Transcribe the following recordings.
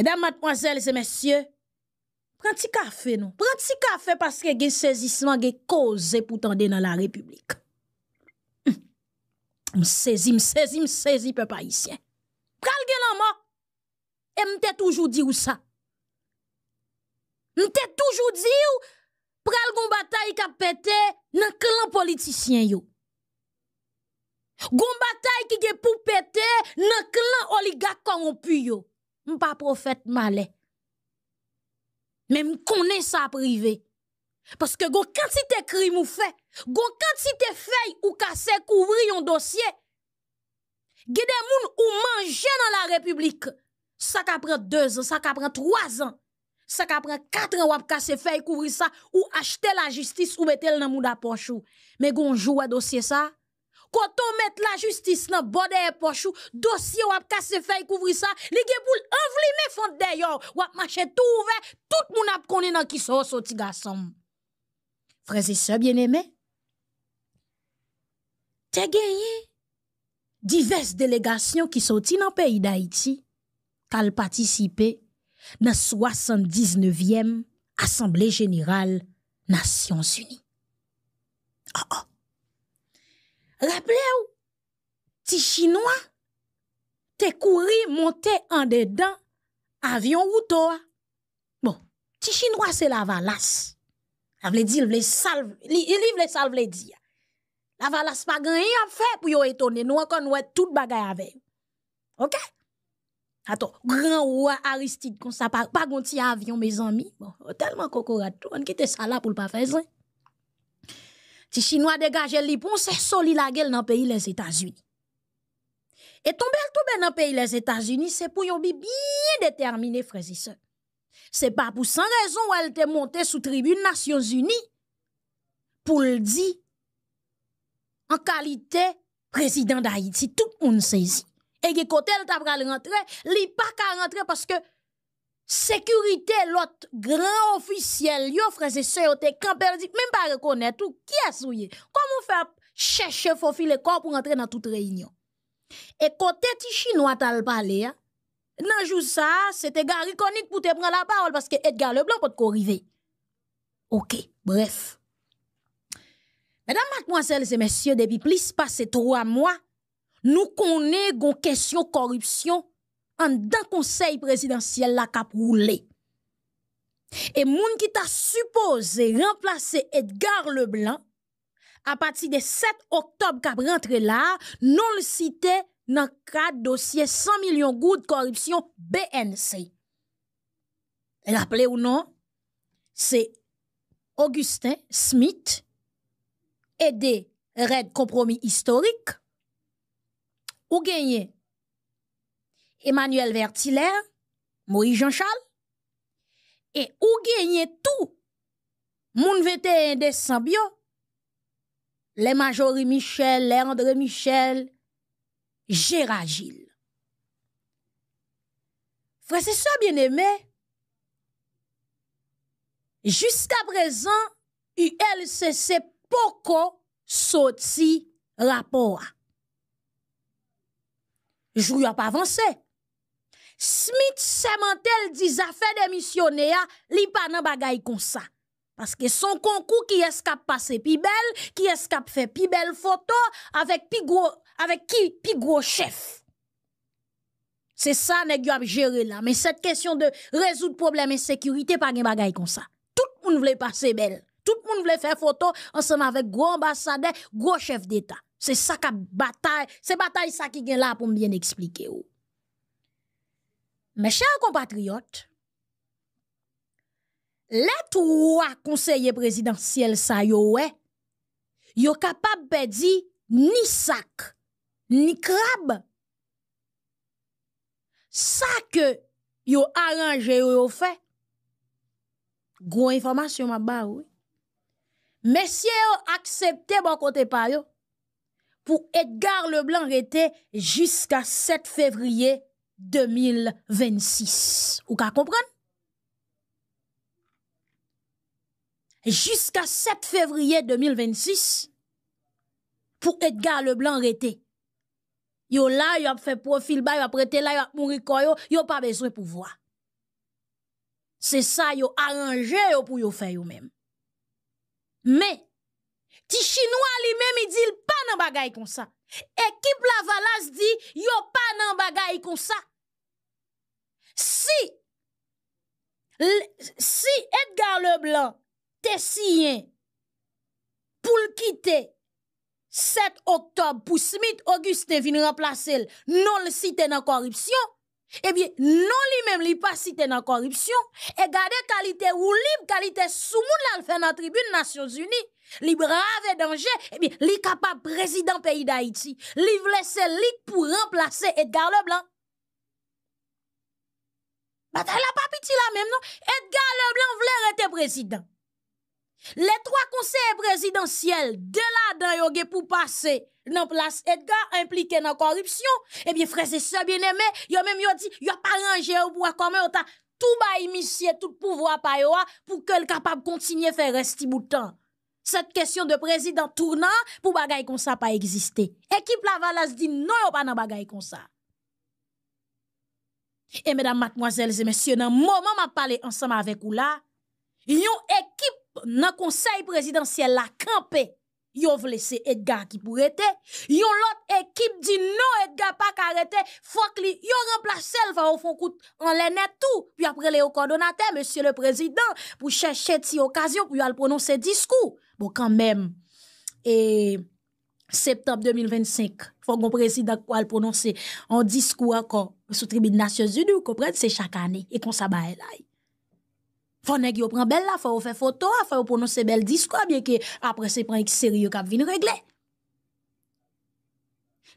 Edèm matmwazèl zè mèsyè, prant si kafe nou. Prant si kafe paske gen sezisman gen koze pou tande nan la republik. M sezi, m sezi, m sezi pe pa isyen. Pral gen nan mo, e m te toujou di ou sa. M te toujou di ou pral goun batay ki ap pète nan klan politisyen yo. Goun batay ki gen pou pète nan klan oligak korompu yo. Je pas prophète malais. Mais je connais ça privé. Parce que quand tu es crime ou fait, quand tu es ou cassé, couvrir un dossier, il des gens dans la République. Ça prend deux ans, ça prend trois ans, ça prend quatre ans ou cassé, fait couvrir ça ou acheter la justice ou mettre le dans la poche. Mais quand un dossier ça, Koto met la justis nan bode e pochou, dosye wap kase fey kouvri sa, li ge pou l'envli me font deyo, wap manche tou ouve, tout moun ap konen an ki sa o soti gasom. Freze se bieneme, te geye, diverse delegasyon ki soti nan peyi da iti, kal patisipe nan 79e Assemble Geniral Nasyons Uni. Oh ah, oh, ah. Rèple ou, ti chinois te kouri monte an dedan avyon woutou a. Bon, ti chinois se la valas. La vle di, li vle sal vle di a. La valas pa genyen fe pou yo etone nou akon wè tout bagay ave. Ok? Aton, gran wou a Aristide kon sa pa gonti avyon, me zanmi. Bon, o telman kokorato, an kite sa la pou l pa fezen. Si chinois dégage li pon c'est soli la dans le pays les états unis Et tomber tout dans le pays les états unis c'est pour yon déterminé bien déterminé C'est pas pour sans raison où elle te montée sous tribune Nations Unies pour le dire en qualité président d'Haïti. Tout le sait sezi. Et ge elle l rentrée, rentrer, li pas rentrée parce que Sécurité, l'autre grand officiel, yo frère c'est yo te dit même pas reconnaître tout qui est souillé. Comment faire chercher faut le corps pour pour dans toute réunion et Et ti chinois tal le parler. Non jou ça, c'était gari konik pour te prendre la parce que Edgar Leblanc peut te corriver. Ok, bref. Mesdames, mademoiselles et messieurs, depuis plus passé trois mois, nous connaissons une question corruption an dan konsey presidansyel la kap roule. E moun ki ta suppose renplase Edgar Leblanc a pati de 7 oktob kap rentre la, non le site nan kade dosye 100 milyon gout korupsyon BNC. El aple ou non, se Augustin Smith ede red kompromi historik ou genye Emmanuelle Vertilère, Moïse Jean-Charles, et ou genye tout, moun vete indesambio, lè Majore Michel, lè Andre Michel, Gérard Gilles. Fwese so, bien eme, jist aprezen, y el se se poko sot si rapora. Jou y ap avanse, Smith seman tel di zafè demisyonè ya, li pa nan bagay kon sa. Paske son konkou ki eskap pase pi bel, ki eskap fè pi bel foto, avèk ki pi gro chef. Se sa ne gyo ap jere la, men set kesyon de rezout probleme sekurite pa gen bagay kon sa. Tout moun vle pase bel, tout moun vle fè foto, ansen avèk gro ambassade, gro chef d'Etat. Se sa ka batay, se batay sa ki gen la pou mwen explike yo. Mè chè a kompatriot, lè touwa konseye prezidentiel sa yo wè, yo kapab pe di ni sak, ni krab. Sak yo aranje yo yo fè. Gwo informasyon ma ba wè. Mè chè yo aksepte bon kote pa yo pou Edgar le Blanc rete jiska 7 fevriye 2026. Ou ka kompran? Jiska 7 fevriye 2026, pou Edgar Leblanc rete, yo la, yo ap fe profil ba, yo ap rete la, yo ap mouri koyo, yo pa bezwe pou vwa. Se sa, yo aranje yo pou yo fe yo men. Me, ti chinois li men mi dil pa nan bagay kon sa. Ekip la valas di yo pa nan bagay kon sa. Si Edgar Leblanc te siyen pou l kite 7 oktob pou Smith Auguste vin remplase l non l si ten a korripsyon, Ebyen, eh nou li men li pa site nan korupsyon, e gade kalite ou libe kalite sou moun lan fe nan tribune Nasyons Uni, li brave denje, ebyen, eh li kapap prezident peyi da iti, li vle se lik pou remplase Edgar Leblanc. Batay la papiti la menm nou, Edgar Leblanc vle rete prezident. Le troa konseye prezidentiyel de la dan yo ge pou pase nan plas Edgar implike nan korupsyon, e eh bie freze se bine me, yo mèm yo di, yo pa ranger ou pou akome ou ta tou ba imisye tout pouvo apaywa pou ke l kapab kontinye fe resti boutan. Set kesyon de prezident tournan pou bagay konsa pa egziste. Ekip la valas di, non yo pa nan bagay konsa. E mèdam matmoazèl, zè mè si yo nan mòman ma pale ansama avèk ou la, yon ekip nan konsey prezidansyel la kampe, yo vle se Edgar ki pou rete, yo lot ekip di, no Edgar pa ka rete, fwa kli yo remplase sel, fwa ou fon kout an lennet tou, pi apre le yo kondonate, monsye le prezidans, pou chè chè ti okasyon, pou yo al prononse diskou, bo kanmem, e septembe 2025, fwa kon prezidansyel pou al prononse an diskou akon sou tribide nasyon zinou, kou prezidansyel chak ane, e kon sa ba el aye. Fwa nèk yo pran bel la, fwa yo fè foto, fwa yo prononsè bel diskwa, byè ke apre se pran ek seri yo kap vin regle.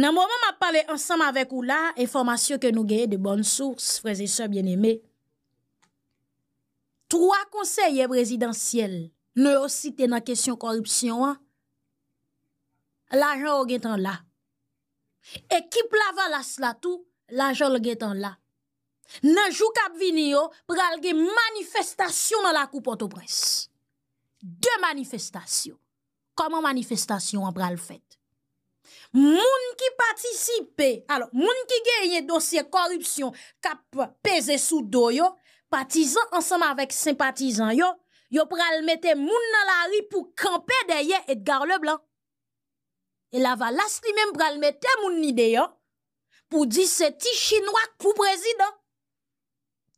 Nan mwaman ma pale ansam avèk ou la, informasyon ke nou geye de bonn sours, freze se bien eme. Troa konseyye brezidansyel, nou yo site nan kesyon korupsyon an, la jan ou gen tan la. E ki plavan la slatu, la jan ou gen tan la. Nanjou kap vini yo, pral ge manifestasyon nan la koupan to pres. De manifestasyon. Koman manifestasyon an pral fet? Moun ki patisipe, alo, moun ki genye dosye korupsyon kap peze sou do yo, patizan ansanman vek sempatizan yo, yo pral mette moun nan la ri pou kampe deye Edgar Leblanc. E la valas li menm pral mette moun nide yo, pou di se ti chinoak pou prezident.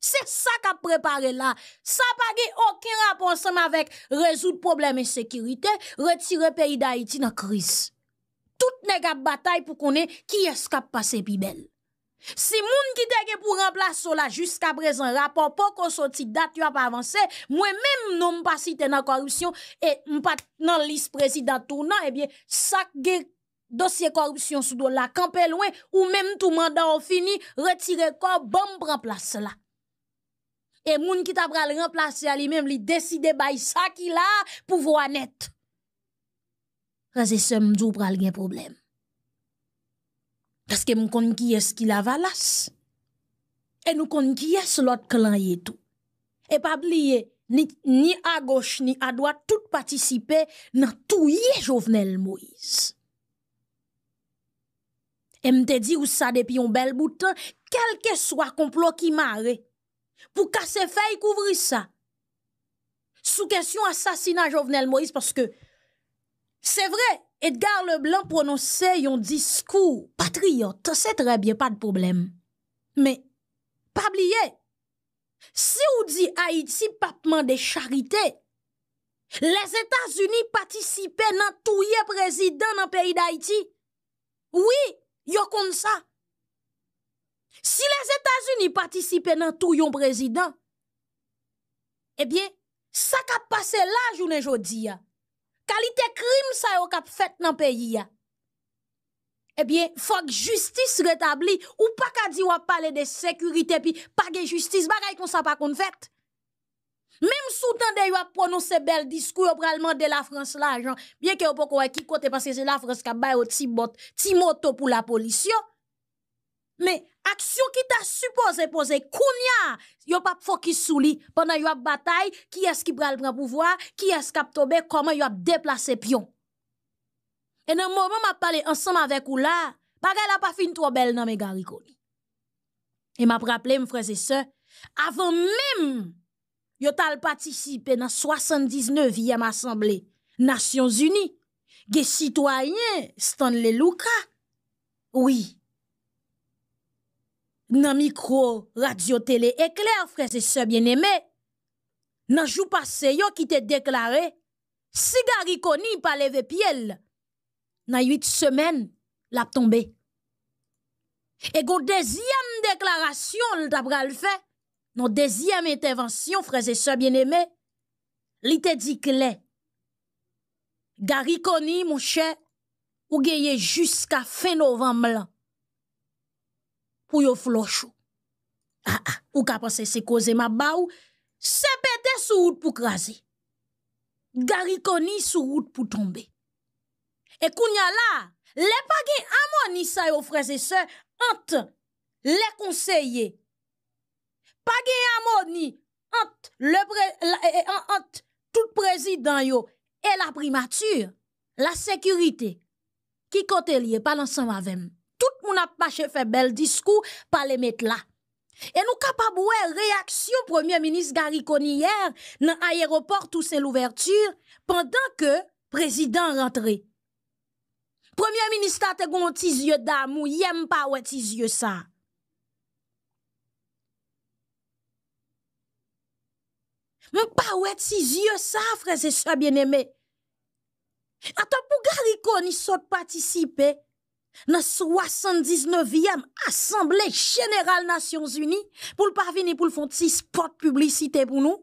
Se sa kap prepare la, sa pa ge okin rapon seman vek rezout probleme en sekirite, retire peyi da iti nan kriz. Tout ne kap eh batay pou konen ki eskap pase pi ben. Se moun ki dege pou remplase la jusqu aprezen rapon pou konsoti datu ap avanse, mwen menm nou mpa site nan korupsyon e mpa nan lis prezident tou nan, ebyen sak ge dosye korupsyon sou do la kampe lwen ou menm tou mandan ou fini, retire kor bom preplase la. E moun ki ta pral remplase a li mem li deside bay sa ki la pou vo anet. Razese mdou pral gen problem. Paske m konn ki yes ki la valas. E nou konn ki yes lot klan ye tou. E pa bliye ni a goch ni a doa tout patisipe nan tou ye jovenel mwis. E m te di ou sa depi yon bel boutan, kelke swa konplo ki mare. pou kase fè y kouvri sa. Sou kesyon asasina Jovenel Moïse, paske se vre, Edgar Leblanc prononse yon diskou, patriote, se trebyen pa de poublem. Me, pabliye, se ou di Haiti papman de charite, les Etats-Unis patisipe nan touye prezident nan peyi d'Haïti, oui, yo kon sa, Si les Etats-Unis participe nan tou yon prezident, ebyen, sa kap pase la jounen jodi ya. Kalite krim sa yo kap fet nan peyi ya. Ebyen, fok justice retabli, ou pak a di wap pale de sekurite pi, pake justice, bagay kon sa pak kon fet. Mem sou tan de yo ap prononse bel diskou yo pralman de la Frans la, jen, byen ke yo pok wak ki kote, paske se la Frans ka bayo ti bot, ti moto pou la polisyon, Men, aksyon ki ta suppose pose, koun ya, yo pa fokis sou li, pandan yo ap batay, ki es ki pral pran pouvoi, ki es kap tobe, koman yo ap deplase pyon. E nan mouman ma pale ansanman vek ou la, pa gaya la pa fin tobel nan me garikoli. E ma preple m freze se, avon men, yo tal patisipe nan 79 yem asemble, Nasyons Uni, ge sitwayen, stand le louka, oui, Nan mikro, radyo, tele, ekler, freze sebyen eme, nan joupa seyo ki te deklare, si gari koni pa leve pyele, nan yuit semen, lap tombe. Ego dezyam deklarasyon, tabral fe, nan dezyam entevansyon, freze sebyen eme, li te di kle. Gari koni mouche, ou geye jiska fe novem lan. pou yo flochou. Ha ah, ah, ha, ou ka panse se koze ma ba ou, se pe de sou wout pou krasi. Garikoni sou wout pou tombe. E kounya la, le pagi amoni sa yo freze se, ant le konseye. Pagi amoni, ant le pre, e, e, ant tout prezidanyo, e la primatur, la sekurite, ki kote liye panan sa vavèm. On moun pas mache bel discours par met mettre là. Et nous réaction réaction Premier Ministre hier hier l'aéroport aéroport c'est Louverture pendant que président rentrait. Premier Ministre te gon tizye d'amour. ou yem pa wè tizye sa. Mwen pa yeux ça frère et sa bien Attends pour pou s'est sot participer. Nas 79e Assemblé Général Nations Unie pou l'parvini pou l'fon ti spot publisite pou nou.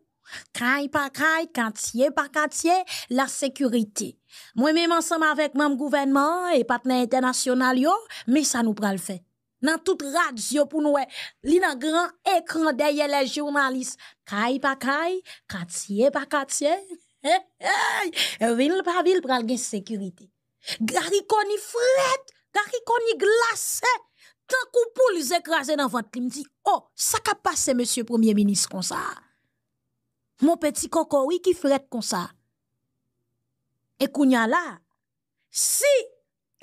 Kay pa kay, katye pa katye, la sekurite. Mwen mèm ansanm avèk mèm gouvenman e patnen internasyonal yo, me sa nou pral fè. Nan tout radz yo pou nou wè. Li nan gran ekran deye le jounalis. Kay pa kay, katye pa katye, e vinl pa vinl pral gen sekurite. Gariko ni fredd, Da ki kon ni glase, tan koupou li zekraze nan vant li mdi, oh, sa ka pase, Monsie Premier Ministre, kon sa. Mon peti koko wiki fred kon sa. E koun ya la, si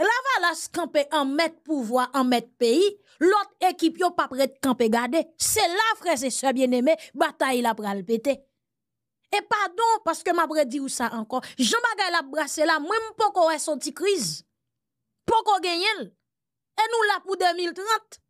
la vala se kampe an met pouvoi an met peyi, lot ekip yo pa bret kampe gade, se la freze se bieneme, batay la pral pete. E padon, paske ma bret di ou sa ankon, jom a gaya la brase la, mwen mpo kowe son ti kriz. Poko gen yel, e nou la pou 2030.